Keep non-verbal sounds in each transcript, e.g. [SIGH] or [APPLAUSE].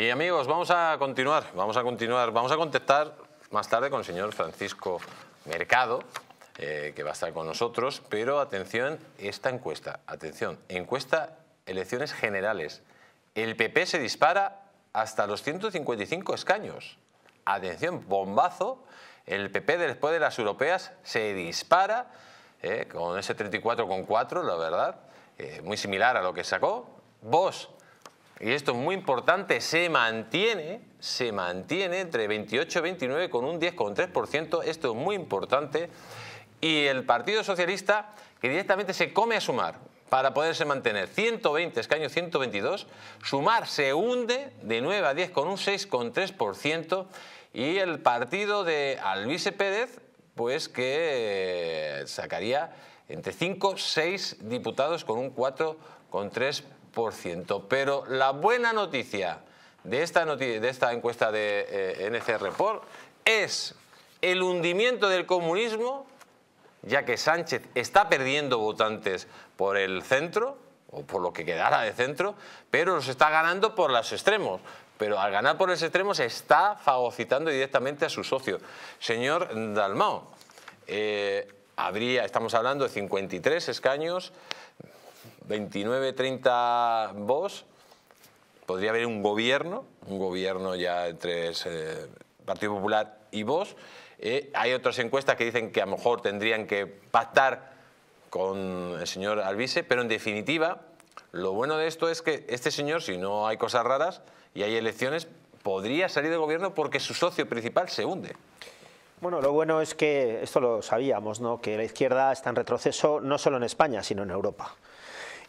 Y amigos, vamos a continuar, vamos a continuar, vamos a contestar más tarde con el señor Francisco Mercado, eh, que va a estar con nosotros, pero atención, esta encuesta, atención, encuesta elecciones generales. El PP se dispara hasta los 155 escaños. Atención, bombazo, el PP después de las europeas se dispara eh, con ese 34,4, la verdad, eh, muy similar a lo que sacó. Vos y esto es muy importante, se mantiene, se mantiene entre 28 y 29 con un 10,3%, esto es muy importante, y el Partido Socialista que directamente se come a sumar para poderse mantener 120 escaños, 122, sumar se hunde de 9 a 10 con un 6,3% y el partido de Alvise Pérez pues que eh, sacaría entre 5 6 diputados con un 4,3%. Pero la buena noticia de esta, de esta encuesta de eh, NCR es el hundimiento del comunismo, ya que Sánchez está perdiendo votantes por el centro, o por lo que quedara de centro, pero los está ganando por los extremos. Pero al ganar por los extremos está fagocitando directamente a su socio. Señor Dalmao, eh, habría, estamos hablando de 53 escaños 29, 30 vos, podría haber un gobierno, un gobierno ya entre el eh, Partido Popular y vos. Eh, hay otras encuestas que dicen que a lo mejor tendrían que pactar con el señor Alvise, pero en definitiva, lo bueno de esto es que este señor, si no hay cosas raras y hay elecciones, podría salir del gobierno porque su socio principal se hunde. Bueno, lo bueno es que, esto lo sabíamos, ¿no? que la izquierda está en retroceso no solo en España, sino en Europa.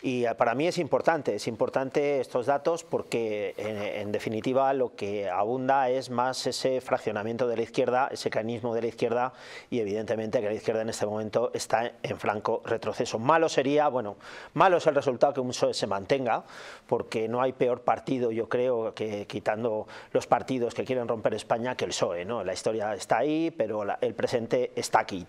Y eh, para mí es importante, es importante estos datos porque en, definitiva lo que abunda es más ese fraccionamiento de la izquierda, ese canismo de la izquierda y evidentemente que la izquierda en este momento está en franco retroceso. Malo sería, bueno, malo es el resultado que un PSOE se mantenga porque no hay peor partido yo creo que quitando los partidos que quieren romper España que el PSOE, ¿no? La historia está ahí pero el presente está aquí,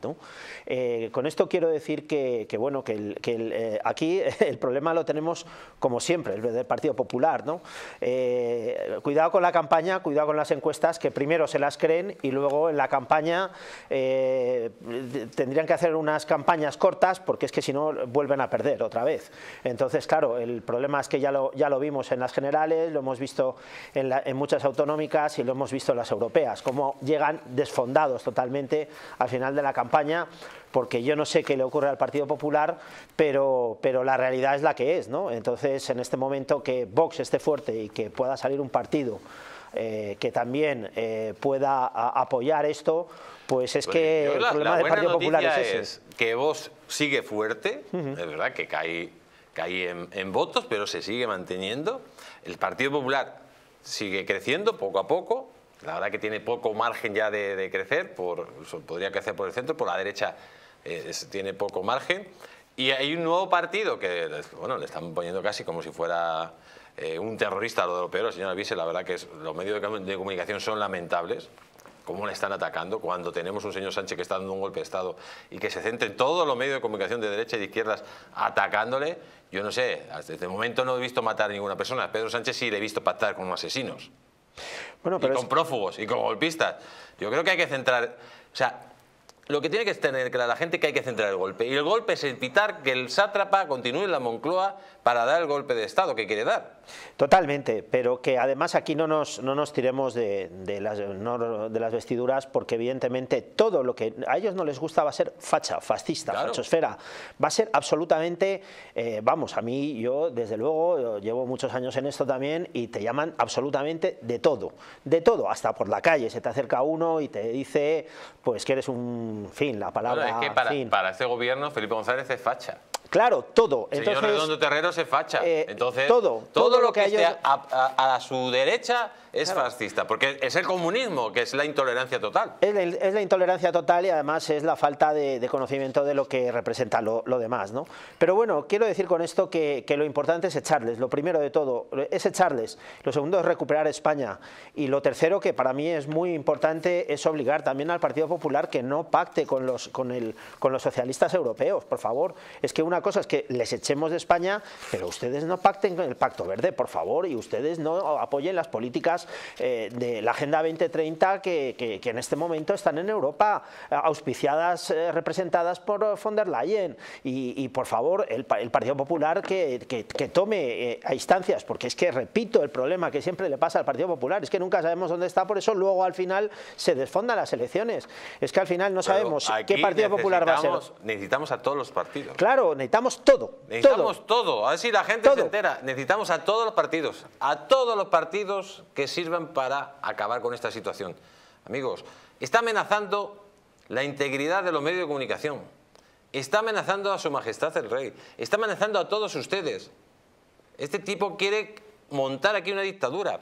eh, con esto quiero decir que, bueno, que, el, eh, aquí [LAUGHS] problema lo tenemos como siempre, el del Partido Popular. ¿no? Eh, cuidado con la campaña, cuidado con las encuestas, que primero se las creen y luego en la campaña eh, tendrían que hacer unas campañas cortas porque es que si no vuelven a perder otra vez. Entonces, claro, el problema es que ya lo, ya lo vimos en las generales, lo hemos visto en, en muchas autonómicas y lo hemos visto en las europeas, como llegan desfondados totalmente al final de la campaña, porque yo no sé qué le ocurre al Partido Popular, pero, pero la realidad es la que es, ¿no? Entonces, en este momento que Vox esté fuerte y que pueda salir un partido eh, que también eh, pueda apoyar esto, pues es pues que el problema del Partido Popular es, ese. es que Vox sigue fuerte, es verdad que cae, cae en, en, votos, pero se sigue manteniendo. El Partido Popular sigue creciendo poco a poco, la verdad que tiene poco margen ya de, crecer, por, podría crecer por el centro, por la derecha eh, tiene poco margen. Y hay un nuevo partido que le están poniendo casi como si fuera eh, un terrorista, lo de lo peor, señora Vise, la verdad que los medios de, comunicación son lamentables, cómo le están atacando cuando tenemos un señor Sánchez que está dando un golpe de Estado y que se centren en todos los medios de comunicación de derecha y e de izquierdas atacándole, yo no sé, desde el momento no he visto matar a ninguna persona, Pedro Sánchez sí le he visto pactar con asesinos, bueno, pero y con prófugos y con golpistas. Yo creo que hay que centrar, o sea, lo que tiene que tener claro la gente que hay que centrar el golpe. Y el golpe es evitar que el sátrapa continúe en la Moncloa para dar el golpe de Estado que quiere dar. Totalmente, pero que además aquí no nos, no nos tiremos de, las, de las vestiduras porque evidentemente todo lo que a ellos no les gusta va a ser facha, fascista, fachosfera. Va a ser absolutamente, eh, vamos, a mí yo desde luego llevo muchos años en esto también y te llaman absolutamente de todo, de todo, hasta por la calle se te acerca uno y te dice pues que eres un fin, la palabra. para ese gobierno Felipe González es facha. Claro, todo. Entonces, Señor Redondo Terrero se facha. Eh, Entonces, todo, todo, lo que, haya a, su derecha es fascista, porque es el comunismo, que es la intolerancia total. Es la, intolerancia total y además es la falta de, conocimiento de lo que representa lo, demás. ¿no? Pero bueno, quiero decir con esto que, lo importante es echarles. Lo primero de todo es echarles. Lo segundo es recuperar España. Y lo tercero, que para mí es muy importante, es obligar también al Partido Popular que no pacte con los, con los socialistas europeos, por favor. Es que una cosa es que les echemos de España, pero ustedes no pacten con el Pacto Verde, por favor, y ustedes no apoyen las políticas eh, de la Agenda 2030 que, que, en este momento están en Europa, eh, auspiciadas, eh, representadas por von der Leyen. Y, por favor, el, Partido Popular que, que tome a instancias, porque es que, repito, el problema que siempre le pasa al Partido Popular es que nunca sabemos dónde está, por eso luego al final se desfondan las elecciones. Es que al final no sabemos qué Partido Popular va a ser. Necesitamos a todos los partidos. Claro, necesitamos necesitamos todo. Necesitamos todo. A ver si la gente se entera. Necesitamos a todos los partidos. A todos los partidos que sirvan para acabar con esta situación. Amigos, está amenazando la integridad de los medios de comunicación. Está amenazando a su majestad el rey. Está amenazando a todos ustedes. Este tipo quiere montar aquí una dictadura.